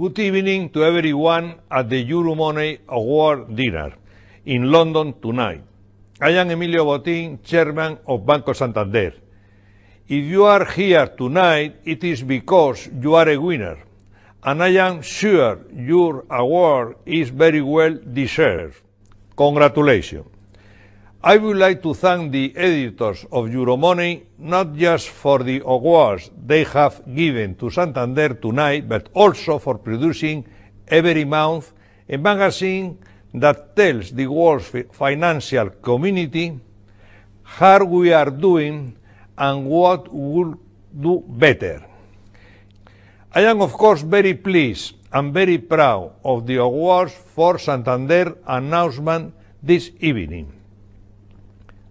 Good evening to everyone at the Euromoney Award dinner in London tonight. I am Emilio Botín, chairman of Banco Santander. If you are here tonight, it is because you are a winner, and I am sure your award is very well deserved. Congratulations. I would like to thank the editors of Euromoney not just for the awards they have given to Santander tonight, but also for producing every month a magazine that tells the world's financial community how we are doing and what we'll do better. I am, of course, very pleased and very proud of the awards for Santander announcement this evening.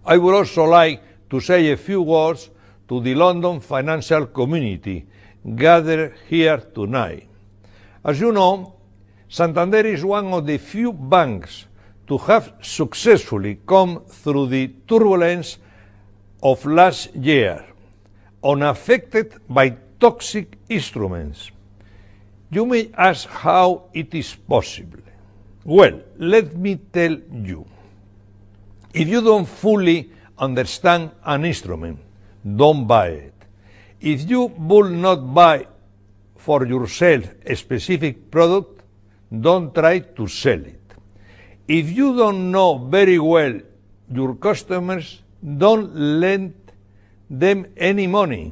I would also like to say a few words to the London financial community gathered here tonight. As you know, Santander is one of the few banks to have successfully come through the turbulence of last year, unaffected by toxic instruments. You may ask how it is possible. Well, let me tell you. If you don't fully understand an instrument, don't buy it. If you will not buy for yourself a specific product, don't try to sell it. If you don't know very well your customers, don't lend them any money.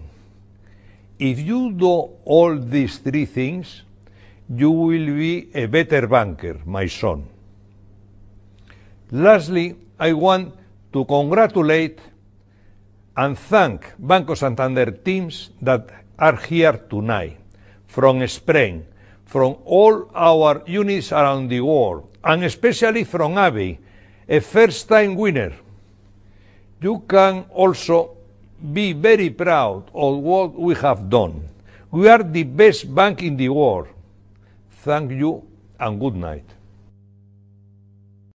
If you do all these three things, you will be a better banker, my son. Lastly, I want to congratulate and thank Banco Santander teams that are here tonight from Spain, from all our units around the world, and especially from Abby, a first-time winner. You can also be very proud of what we have done. We are the best bank in the world. Thank you and good night.